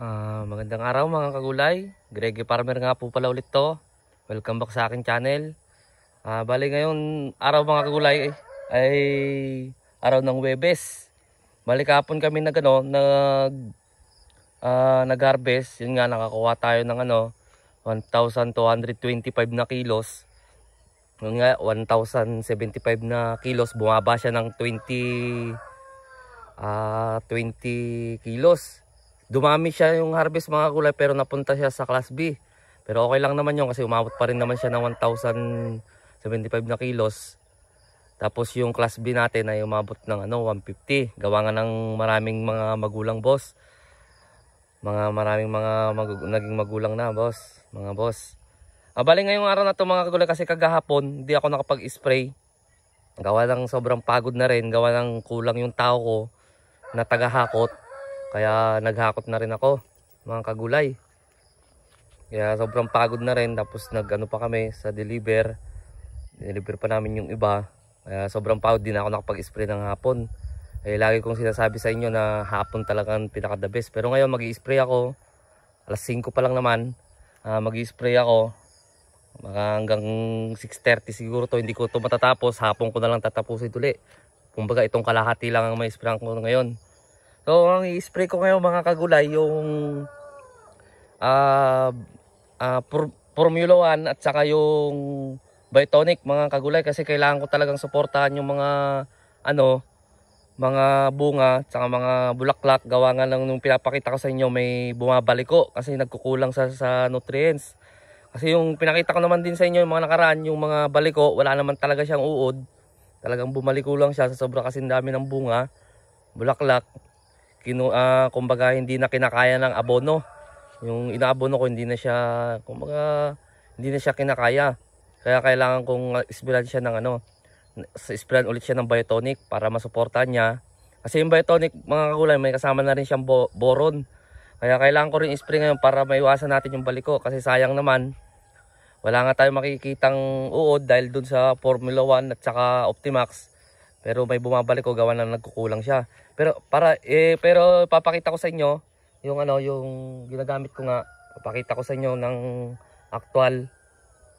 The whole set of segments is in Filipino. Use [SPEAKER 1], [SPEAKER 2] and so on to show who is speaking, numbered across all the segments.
[SPEAKER 1] Uh, magandang araw mga kagulay. Greggy Farmer nga po pala ulit to. Welcome back sa akin channel. Uh, ah, bali ngayon araw mga kagulay ay, araw ng Webes. Bali kapon kami na gano, nag uh, nag-harvest. Yun nga nakakuha tayo ng ano 1,225 na kilos. Yun nga 1,075 na kilos. Bumaba siya ng 20 uh, 20 kilos. Dumami siya yung harvest mga kulay pero napunta siya sa class B. Pero okay lang naman yun kasi umabot pa rin naman siya ng 1,075 na kilos. Tapos yung class B natin ay umabot ng ano 150. Gawa nga ng maraming mga magulang boss. Mga maraming mga mag naging magulang na boss. Mga boss. Abali ah, ngayong araw na to mga kulay kasi kagahapon hindi ako nakapag-spray. Gawa ng sobrang pagod na rin. Gawa ng kulang yung tao ko na tagahakot. Kaya naghakot na rin ako mga kagulay. Kaya sobrang pagod na rin tapos nag-ano pa kami sa deliver. Deliver pa namin yung iba. Kaya sobrang pagod din ako nakapag-spray ng hapon. Eh, lagi kong sinasabi sa inyo na hapon talagang pinaka the best. Pero ngayon mag spray ako. Alas 5 pa lang naman. Uh, ah, mag spray ako. Maka hanggang 6.30 siguro to. Hindi ko to matatapos. Hapon ko na lang tatapusin tuli. Kumbaga itong kalahati lang ang may spray ko ngayon. So, ang i-spray ko ngayon mga kagulay, yung uh, uh, Formula 1 at saka yung Bitonic mga kagulay kasi kailangan ko talagang suportahan yung mga ano, mga bunga at saka mga bulaklak gawa nga lang nung pinapakita ko sa inyo may bumabaliko kasi nagkukulang sa, sa nutrients. Kasi yung pinakita ko naman din sa inyo yung mga nakaraan, yung mga baliko, wala naman talaga siyang uod. Talagang bumaliko lang siya sa sobra kasi dami ng bunga, bulaklak kinu uh, kumbaga hindi na kinakaya ng abono. Yung inaabono ko hindi na siya kumbaga hindi na siya kinakaya. Kaya kailangan kong ah, isbilan siya ng ano, isbilan ulit siya ng biotonic para masuportahan niya. Kasi yung biotonic mga kakulay may kasama na rin siyang bo boron. Kaya kailangan ko rin ispray ngayon para maiwasan natin yung baliko kasi sayang naman wala nga tayong makikitang uod dahil dun sa Formula 1 at saka Optimax pero may bumabalik o gawa na nagkukulang siya. Pero para eh pero papakita ko sa inyo yung ano yung ginagamit ko nga. Papakita ko sa inyo ng actual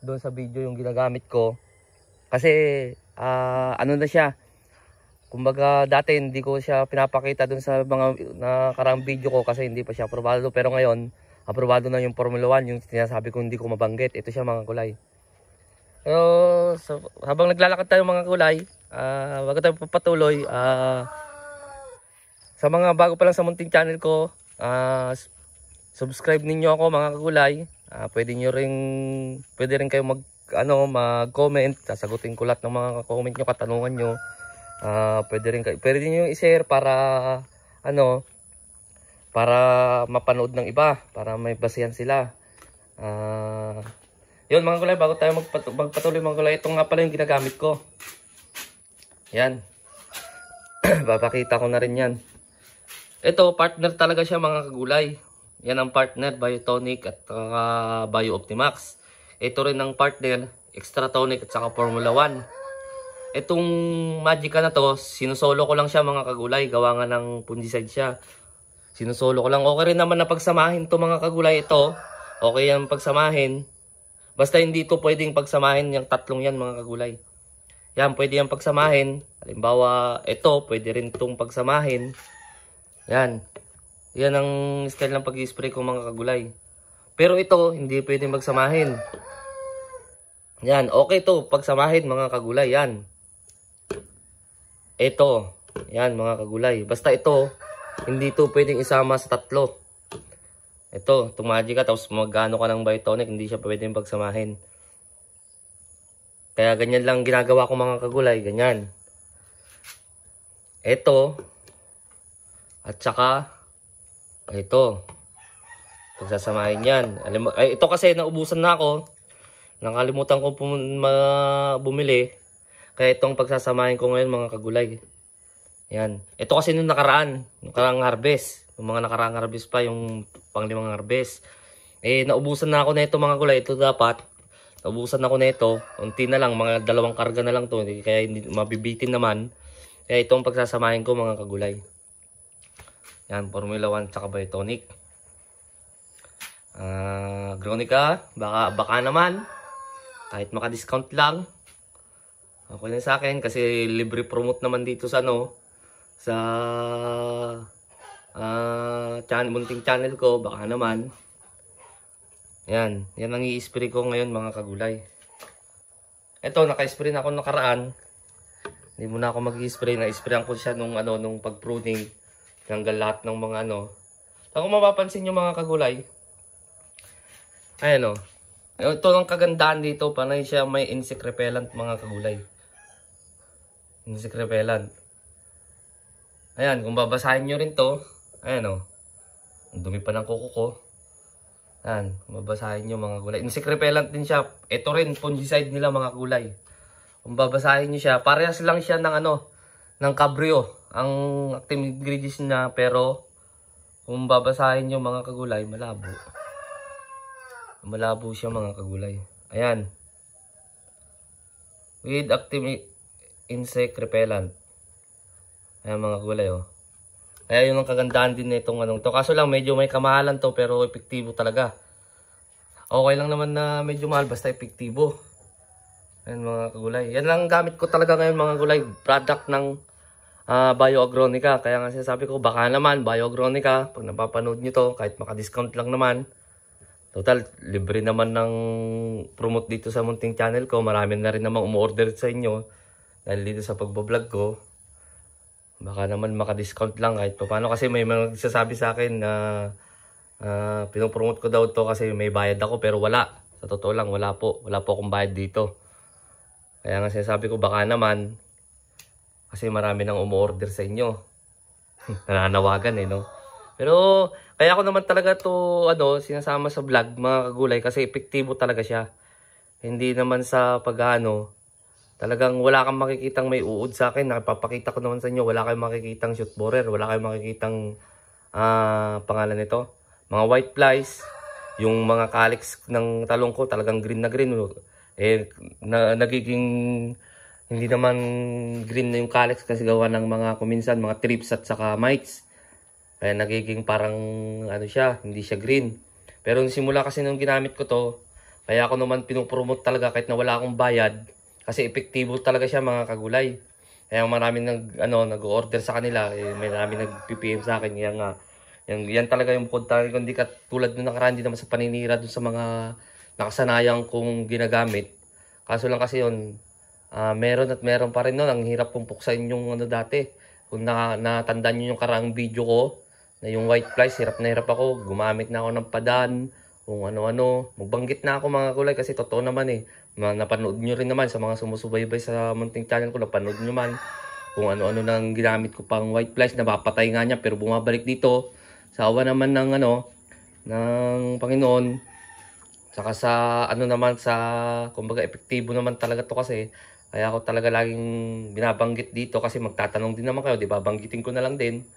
[SPEAKER 1] doon sa video yung ginagamit ko. Kasi uh, ano na siya. Kumbaga dati hindi ko siya pinapakita doon sa mga nakaraang video ko kasi hindi pa siya aprobado. Pero ngayon, aprobado na yung Formula 1, yung sinasabi ko hindi ko mabanggit. Ito siya mga kulay. Pero so, habang naglalakad tayo mga kulay, uh, bago tayo papatuloy, uh, sa mga bago pa lang sa munting channel ko, uh, subscribe ninyo ako mga kulay. Uh, pwede niyo ring pwede rin kayo mag ano mag-comment, sasagutin ko lahat ng mga comment niyo, katanungan niyo. Uh, pwede rin kayo pwede niyo i-share para ano para mapanood ng iba, para may basehan sila. Ah uh, yun mga kulay, bago tayo magpat magpatuloy mga kulay, ito nga pala yung ginagamit ko. Yan. Papakita ko na rin yan. Ito, partner talaga siya mga kagulay. Yan ang partner, Biotonic at uh, Biooptimax. Ito rin ang partner, Extra Tonic at saka Formula 1. Itong Magica na to, sinusolo ko lang siya mga kagulay. Gawa nga ng fungicide siya. Sinusolo ko lang. Okay rin naman na pagsamahin to mga kagulay ito. Okay yan pagsamahin. Basta hindi ito pwedeng pagsamahin yung tatlong yan mga kagulay. Yan, pwede yan pagsamahin. Halimbawa, ito, pwede rin itong pagsamahin. Yan. Yan ang style ng pag-spray ko mga kagulay. Pero ito, hindi pwede magsamahin. Yan, okay to pagsamahin mga kagulay. Yan. Ito. Yan mga kagulay. Basta ito, hindi to pwedeng isama sa tatlo. Ito, tumaji ka tapos magano ka ng biotonic, hindi siya pwedeng pagsamahin. Kaya ganyan lang ginagawa ko mga kagulay, ganyan. Ito, at saka, ito. Pagsasamahin yan. Alim, ay, ito kasi naubusan na ako. Nakalimutan ko bumili. Kaya itong pagsasamahin ko ngayon mga kagulay. Yan. Ito kasi nung nakaraan, nung nakarang harvest, yung mga nakarang harvest pa, yung panglimang harvest. Eh, naubusan na ako nito mga gulay. Ito dapat. Naubusan ako nito. Unti na lang. Mga dalawang karga na lang to. Kaya hindi, mabibitin naman. Kaya ito ang pagsasamahin ko mga kagulay. Yan, Formula 1 tsaka Biotonic. Uh, Gronica, baka, baka naman. Kahit maka-discount lang. Okay na sa akin kasi libre promote naman dito sa ano. Sa uh, ah, channel, munting channel ko, baka naman. Yan, yan ang i-spray ko ngayon mga kagulay. Ito, naka-spray na ako nakaraan. Hindi muna ako mag-spray. Na-sprayan ko siya nung, ano, nung pag-pruning. Tanggal lahat ng mga ano. Ako mapapansin nyo mga kagulay. Ayan o. Oh. Ito ang kagandahan dito. Panay siya may insect repellent mga kagulay. Insect repellent. Ayan, kung babasahin nyo rin to, Ayan o. Oh. dumi pa ng kuko ko. Ayan, mabasahin nyo mga gulay. Insect repellent din siya. Ito rin, fungicide nila mga gulay. Kung babasahin nyo siya, parehas lang siya ng ano, ng cabrio. Ang active ingredients niya, pero kung babasahin nyo mga kagulay, malabo. Malabo siya mga kagulay. Ayan. With active insect repellent. Ayan mga gulay oh. Kaya yun ang kagandahan din nitong anong to. Kaso lang medyo may kamahalan to pero epektibo talaga. Okay lang naman na medyo mahal basta epektibo. Ayan mga kagulay. Yan lang gamit ko talaga ngayon mga gulay. Product ng uh, ah, Bioagronica. Kaya nga sinasabi ko baka naman Bioagronica. Pag napapanood nyo to kahit maka-discount lang naman. Total, libre naman ng promote dito sa munting channel ko. Marami na rin namang umorder sa inyo. Dahil dito sa pagbablog ko baka naman maka-discount lang kahit pa paano kasi may mga nagsasabi sa akin na uh, pinopromote ko daw to kasi may bayad ako pero wala sa totoo lang wala po wala po akong bayad dito kaya nga sinasabi ko baka naman kasi marami nang umu sa inyo nananawagan eh no pero kaya ako naman talaga to ano sinasama sa vlog mga kagulay kasi epektibo talaga siya hindi naman sa pagano Talagang wala kang makikitang may uod sa akin. Nakipapakita ko naman sa inyo. Wala kayong makikitang shoot borer. Wala kayong makikitang uh, pangalan nito. Mga white flies. Yung mga calyx ng talong ko talagang green na green. Eh, na, nagiging hindi naman green na yung calyx kasi gawa ng mga kuminsan, mga trips at saka mites. Kaya nagiging parang ano siya, hindi siya green. Pero simula kasi nung ginamit ko to, kaya ako naman pinupromote talaga kahit na wala akong bayad kasi epektibo talaga siya mga kagulay. Kaya marami nag, ano, nag-order sa kanila. Eh, may marami nag-PPM sa akin. yang nga, yan, yan talaga yung bukod talaga. Hindi ka tulad nung nakaraan din naman sa paninira dun sa mga nakasanayang kong ginagamit. Kaso lang kasi yon uh, ah, meron at meron pa rin nun. Ang hirap kong puksain yung ano dati. Kung na, natandaan niyo yung karang video ko, na yung white flies, hirap na hirap ako. Gumamit na ako ng padan, kung ano-ano. Magbanggit na ako mga kulay kasi totoo naman eh napanood nyo rin naman sa mga sumusubaybay sa munting channel ko, napanood nyo man kung ano-ano nang ginamit ko pang white flies, napapatay nga niya pero bumabalik dito. Sawa naman ng ano, ng Panginoon. Saka sa ano naman sa kumbaga epektibo naman talaga to kasi kaya ako talaga laging binabanggit dito kasi magtatanong din naman kayo, 'di ba? Banggitin ko na lang din.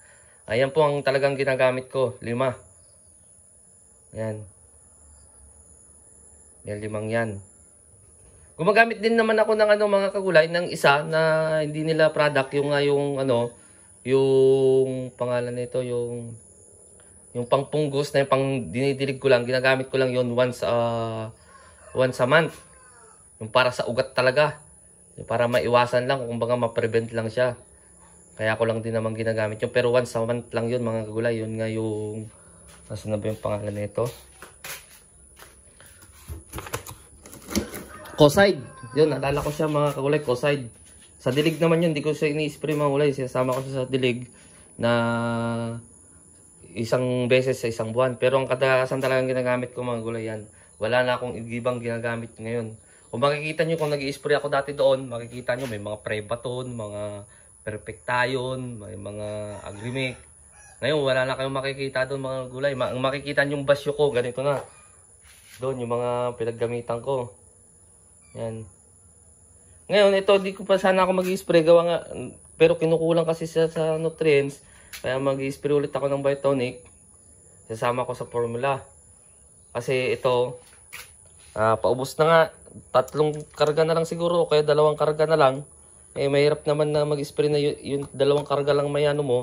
[SPEAKER 1] Ayan po ang talagang ginagamit ko, lima. Ayan. Yan limang yan. Gumagamit din naman ako ng ano mga kagulay ng isa na hindi nila product yung nga yung ano yung pangalan nito yung yung pangpunggos na yung pang dinidilig ko lang ginagamit ko lang yon once uh, once a month yung para sa ugat talaga yung para maiwasan lang kung baga ma-prevent lang siya kaya ko lang din naman ginagamit yung pero once a month lang yon mga kagulay yun nga yung nasa na ba yung pangalan nito Coside. Yun, naalala ko siya mga kagulay, coside. Sa dilig naman yun, hindi ko siya ini-spray mga kulay. Sinasama ko siya sa dilig na isang beses sa isang buwan. Pero ang kadalasan talagang ginagamit ko mga gulay yan. Wala na akong ibang ginagamit ngayon. Kung makikita nyo kung nag spray ako dati doon, makikita nyo may mga prebaton, mga perfectayon, may mga agrimic. Ngayon wala na kayong makikita doon mga gulay. ang makikita nyo yung basyo ko, ganito na. Doon yung mga pinaggamitan ko. Yan. Ngayon, ito, di ko pa sana ako mag-spray. Gawa nga, pero kinukulang kasi sa, sa nutrients. Kaya mag-spray i ulit ako ng biotonic. Sasama ko sa formula. Kasi ito, uh, paubos na nga. Tatlong karga na lang siguro. Kaya dalawang karga na lang. Eh, mahirap naman na mag-spray na yun, yung dalawang karga lang may ano mo.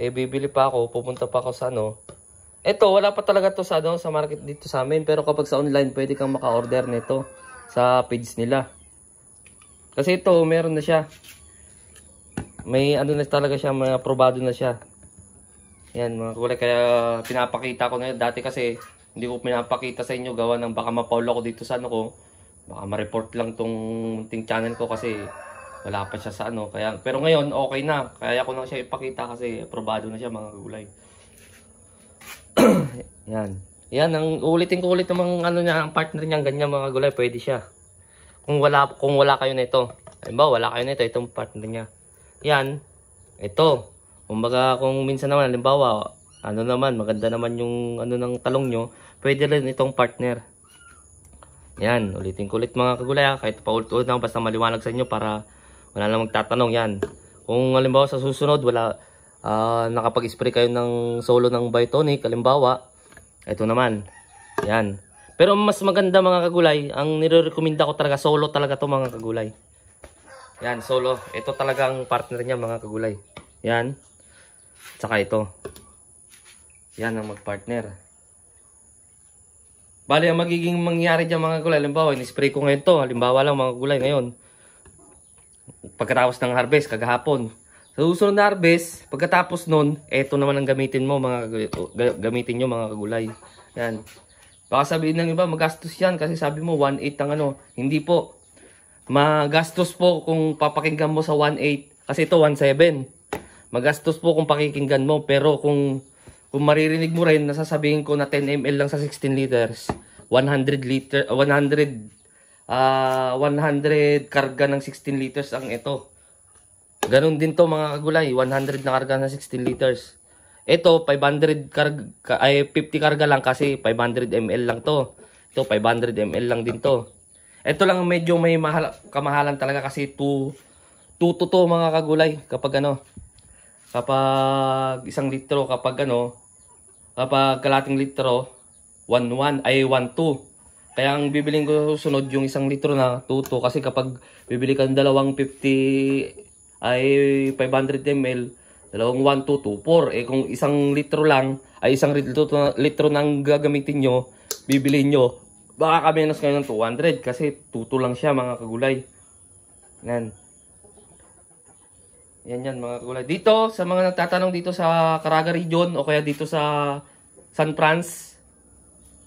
[SPEAKER 1] Eh, bibili pa ako. Pupunta pa ako sa ano. Ito, wala pa talaga to sa, ano, sa market dito sa amin. Pero kapag sa online, pwede kang maka-order nito sa page nila. Kasi ito, meron na siya. May ano na talaga siya, may aprobado na siya. Yan mga kulay, kaya pinapakita ko na yun. Dati kasi hindi ko pinapakita sa inyo gawa ng baka mapaul ako dito sa ano ko. Baka ma-report lang tong munting channel ko kasi wala pa siya sa ano. Kaya, pero ngayon, okay na. Kaya ko na siya ipakita kasi aprobado na siya mga kulay. Yan. Yan, ang ulitin ko ulit ng ano niya, ang partner niya, ganyan mga gulay, pwede siya. Kung wala, kung wala kayo nito. Halimbawa, wala kayo nito, itong partner niya. Yan, ito. Kumbaga, kung minsan naman, halimbawa, ano naman, maganda naman yung ano ng talong nyo, pwede rin itong partner. Yan, ulitin ko ulit mga kagulay, ah. kahit paulit-ulit lang, basta maliwanag sa inyo para wala lang magtatanong yan. Kung halimbawa sa susunod, wala, uh, nakapag-spray kayo ng solo ng Bitonic, halimbawa, ito naman. Yan. Pero mas maganda mga kagulay, ang nirerekomenda ko talaga, solo talaga to mga kagulay. Yan, solo. Ito talaga ang partner niya mga kagulay. Yan. Tsaka ito. Yan ang magpartner. Bali, ang magiging mangyari dyan mga gulay, halimbawa, in-spray ko ngayon to, halimbawa lang mga gulay ngayon. Pagkatapos ng harvest, kagahapon, sa susunod na harvest, pagkatapos nun, eto naman ang gamitin mo mga gamitin nyo mga kagulay. Yan. Baka sabihin ng iba, magastos yan kasi sabi mo 1.8 ang ano. Hindi po. Magastos po kung papakinggan mo sa 1.8 kasi ito 1.7. Magastos po kung pakikinggan mo pero kung kung maririnig mo rin, nasasabihin ko na 10 ml lang sa 16 liters. 100 liter, 100 uh, 100 karga ng 16 liters ang ito. Ganon din to mga kagulay, 100 na karga na 16 liters. Ito, 500 karga, ay 50 karga lang kasi 500 ml lang to. Ito, 500 ml lang din to. Ito lang medyo may mahal, kamahalan talaga kasi 2 2 to, to mga kagulay kapag ano kapag isang litro kapag ano kapag kalating litro 11 ay 12 kaya ang bibiling ko sunod yung isang litro na 22 kasi kapag bibili ka ng dalawang 50 ay 500 ml, dalawang 1, 2, 2, 4. Eh kung isang litro lang, ay isang litro, litro nang gagamitin nyo, bibili nyo, baka kamenos kayo ng 200 kasi tuto lang siya mga kagulay. Yan. Yan yan mga kagulay. Dito, sa mga nagtatanong dito sa Caraga Region o kaya dito sa San Franz,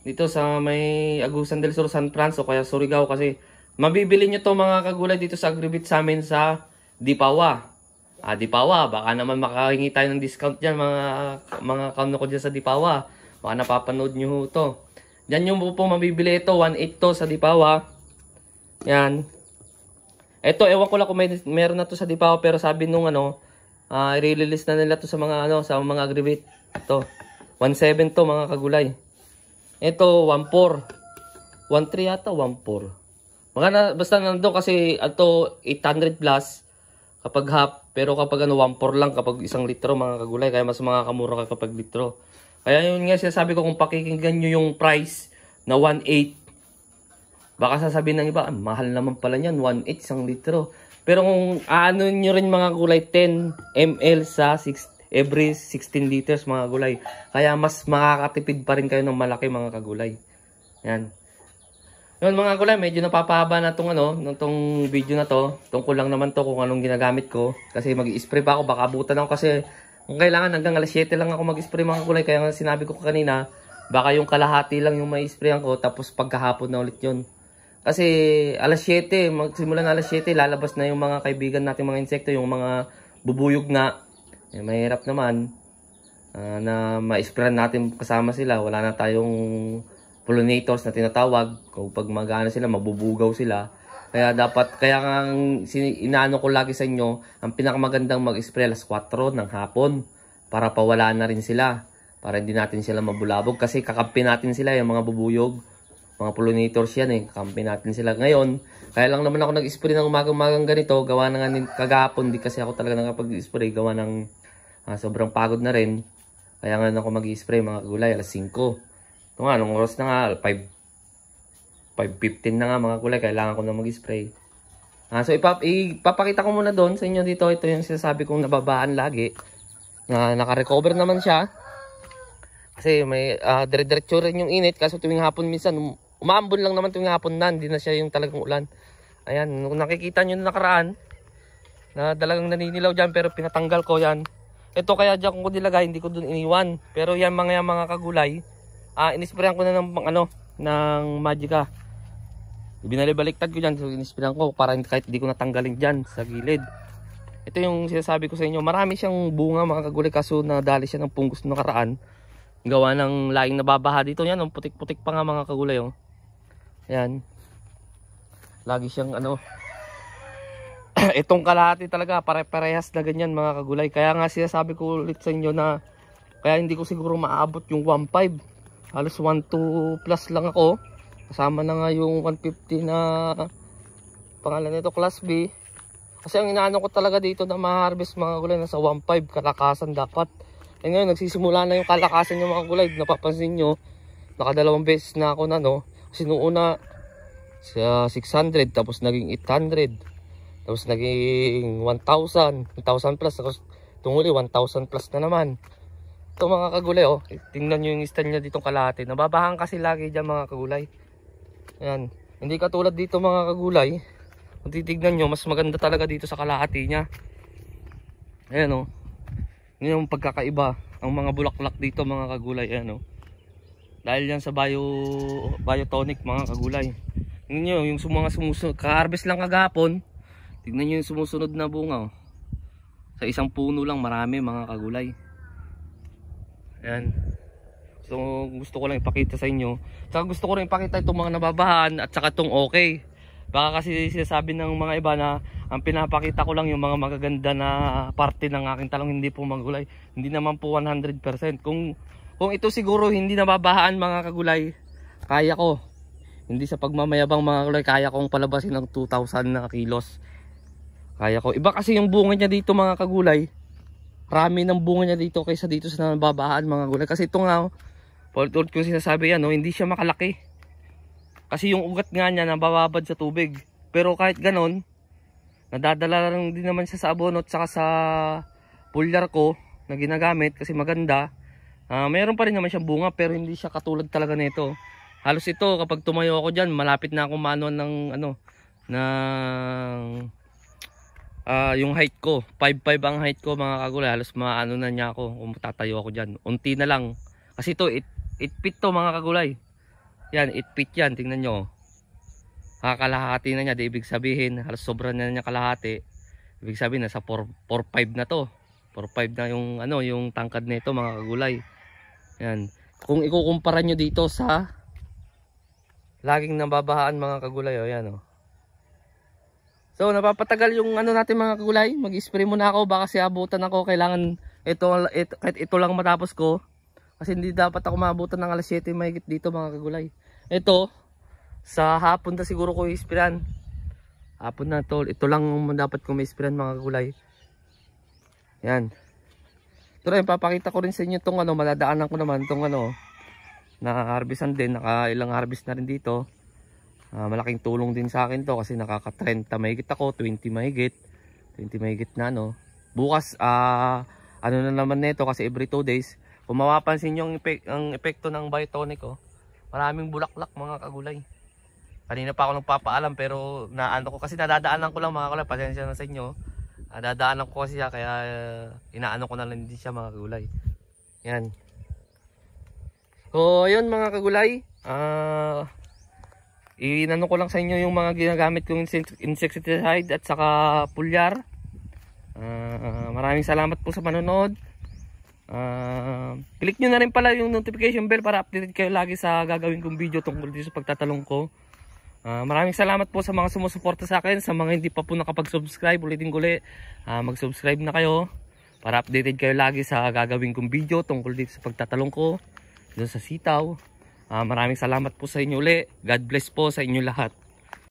[SPEAKER 1] dito sa may Agusan del Sur, San Franz o kaya Surigao kasi mabibili nyo to mga kagulay dito sa Agribit sa amin sa Dipawa. Ah, Dipawa, baka naman makahingi tayo ng discount diyan mga, mga kano ko diyan sa Dipawa. Baka napapanood niyo to. Diyan yung po mabibili ito, 1.8 to sa Dipawa. Yan. Ito, ewan ko lang kung may, meron na to sa Dipawa pero sabi nung ano, uh, i-release na nila to sa mga ano, sa mga aggregate. to. 1.7 to mga kagulay. Ito, 1.4. 1.3 yata, 1.4. Mga na, basta nandun kasi ito 800 plus kapag half, pero kapag ano, 1-4 lang kapag isang litro mga kagulay, kaya mas makakamura ka kapag litro. Kaya yun nga sinasabi ko kung pakikinggan nyo yung price na 1.8, baka sasabihin ng iba, ah, mahal naman pala niyan, 1.8 isang litro. Pero kung aano nyo rin mga gulay, 10 ml sa 6, every 16 liters mga gulay. Kaya mas makakatipid pa rin kayo ng malaki mga kagulay. Yan. Yun mga kulay, medyo napapahaba na itong ano, itong video na to. Tungkol lang naman to kung anong ginagamit ko. Kasi mag-spray pa ako, baka butan ako kasi kung kailangan hanggang alas 7 lang ako mag-spray mga kulay. Kaya nga sinabi ko kanina, baka yung kalahati lang yung ma-sprayan ko tapos pagkahapon na ulit yun. Kasi alas 7, magsimula na alas 7, lalabas na yung mga kaibigan natin mga insekto, yung mga bubuyog na. Eh, mahirap naman uh, na ma-sprayan natin kasama sila. Wala na tayong pollinators na tinatawag. Kung pag magana sila, mabubugaw sila. Kaya dapat, kaya ang inaano ko lagi sa inyo, ang pinakamagandang mag-spray alas 4 ng hapon para pawala na rin sila. Para hindi natin sila mabulabog kasi kakampi natin sila yung mga bubuyog. Mga pollinators yan eh, kakampi natin sila ngayon. Kaya lang naman ako nag-spray ng umagang-umagang ganito, gawa na nga kagapon, di kasi ako talaga nakapag-spray, gawa ng uh, sobrang pagod na rin. Kaya nga ako mag-spray mga gulay alas 5. Ito nga, anong oras na nga? 5, 5.15 na nga mga kulay. Kailangan ko na mag-spray. Ah, so ipap ipapakita ko muna doon sa inyo dito. Ito yung sinasabi kong nababaan lagi. Na naka-recover naman siya. Kasi may uh, dire-diretso rin yung init. Kaso tuwing hapon minsan, um, umaambon lang naman tuwing hapon na. Hindi na siya yung talagang ulan. Ayan, nung nakikita nyo na nakaraan, na dalagang naninilaw dyan pero pinatanggal ko yan. Ito kaya dyan ko nilagay, hindi ko doon iniwan. Pero yan mga yan, mga kagulay, ah, inisprayan ko na ng pang ano ng magica binalibaliktad ko dyan so inisprayan ko para kahit hindi ko natanggalin dyan sa gilid ito yung sinasabi ko sa inyo marami siyang bunga mga kagulay kaso nadali siya ng punggos ng karaan gawa ng laing nababaha dito yan ang oh, putik putik pa nga mga kagulay oh. yan lagi siyang ano itong kalahati talaga pare parehas na ganyan mga kagulay kaya nga sinasabi ko ulit sa inyo na kaya hindi ko siguro maabot yung 1.5 halos 1.2 plus lang ako kasama na nga yung 150 na pangalan nito class B kasi ang inaano ko talaga dito na ma-harvest mga gulay nasa 1.5 kalakasan dapat eh ngayon nagsisimula na yung kalakasan yung mga gulay napapansin nyo nakadalawang beses na ako na no kasi noong una sa 600 tapos naging 800 tapos naging 1,000 1,000 plus tapos tunguli 1,000 plus na naman ito mga kagulay oh. Tingnan niyo yung stand niya ditong kalahati. Nababahan kasi lagi dyan mga kagulay. Ayun. Hindi katulad dito mga kagulay. Kung titignan nyo, mas maganda talaga dito sa kalahati niya. Ayan oh. Yun yung pagkakaiba. ng mga bulaklak dito mga kagulay. Ayan oh. Dahil yan sa bio, biotonic mga kagulay. Tingnan nyo yung mga sumusunod. Kaharvest lang kagapon. Tingnan niyo yung sumusunod na bunga oh. Sa isang puno lang marami mga kagulay. Ayan. So gusto ko lang ipakita sa inyo. Saka gusto ko rin ipakita itong mga nababahan at saka itong okay. Baka kasi sinasabi ng mga iba na ang pinapakita ko lang yung mga magaganda na parte ng aking talong hindi po magulay. Hindi naman po 100%. Kung kung ito siguro hindi nababahan mga kagulay, kaya ko. Hindi sa pagmamayabang mga kagulay, kaya kong palabasin ng 2,000 na kilos. Kaya ko. Iba kasi yung bunga niya dito mga kagulay. Rami ng bunga niya dito kaysa dito sa nababahaan mga gulay. Kasi ito nga, oh, ulit-ulit ko sinasabi yan, no? hindi siya makalaki. Kasi yung ugat nga niya nabababad sa tubig. Pero kahit ganon, nadadala lang din naman siya sa abono at saka sa pulyar ko na ginagamit kasi maganda. Uh, mayroon pa rin naman siyang bunga pero hindi siya katulad talaga nito. Halos ito kapag tumayo ako dyan, malapit na ako manon ng ano, ng uh, yung height ko 5'5 ang height ko mga kagulay halos maano na niya ako kung tatayo ako dyan unti na lang kasi to it feet to mga kagulay yan 8 feet yan tingnan nyo kakalahati na niya di ibig sabihin halos sobra na niya kalahati ibig sabihin nasa 4'5 na to 4'5 na yung ano yung tangkad nito mga kagulay yan kung ikukumpara nyo dito sa laging nababahaan mga kagulay oh, yan oh. So napapatagal yung ano natin mga kulay. Mag-spray muna ako baka si abutan ako. Kailangan ito, ito kahit ito lang matapos ko. Kasi hindi dapat ako maabutan ng alas 7 mahigit dito mga kagulay. Ito sa hapon na siguro ko i-sprayan. Hapon na tol. Ito lang dapat ko ma-sprayan mga kagulay. Yan. Ito rin papakita ko rin sa inyo itong ano maladaanan ko naman itong ano na harvestan din. Naka ilang harvest na rin dito. Uh, malaking tulong din sa akin to kasi nakaka-30 mahigit ako, 20 mahigit. 20 mahigit na no. Bukas, uh, ano na naman nito kasi every 2 days. Kung mapapansin nyo ang, epek ang epekto ng biotonic oh, maraming bulaklak mga kagulay. Kanina pa ako nagpapaalam pero naano ko kasi nadadaanan ko lang mga kulay. Pasensya na sa inyo. Oh. Nadadaanan ko kasi siya kaya uh, inaano ko na lang din siya mga kagulay. Yan. So ayun mga kagulay. Ah... Uh, Inano ko lang sa inyo yung mga ginagamit kong insecticide at saka pulyar. Uh, maraming salamat po sa panonood. Uh, click nyo na rin pala yung notification bell para updated kayo lagi sa gagawin kong video tungkol dito sa pagtatalong ko. Uh, maraming salamat po sa mga sumusuporta sa akin. Sa mga hindi pa po nakapag-subscribe, ulitin ko ulit, uh, mag-subscribe na kayo para updated kayo lagi sa gagawin kong video tungkol dito sa pagtatalong ko, doon sa sitaw. Uh, maraming salamat po sa inyo uli. God bless po sa inyo lahat.